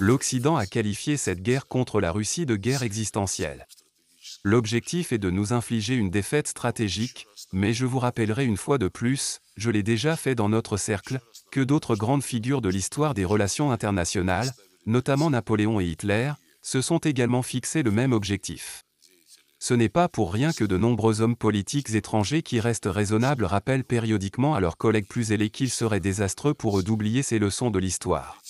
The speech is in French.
L'Occident a qualifié cette guerre contre la Russie de guerre existentielle. L'objectif est de nous infliger une défaite stratégique, mais je vous rappellerai une fois de plus, je l'ai déjà fait dans notre cercle, que d'autres grandes figures de l'histoire des relations internationales, notamment Napoléon et Hitler, se sont également fixés le même objectif ce n'est pas pour rien que de nombreux hommes politiques étrangers qui restent raisonnables rappellent périodiquement à leurs collègues plus ailés qu'il serait désastreux pour eux d'oublier ces leçons de l'histoire.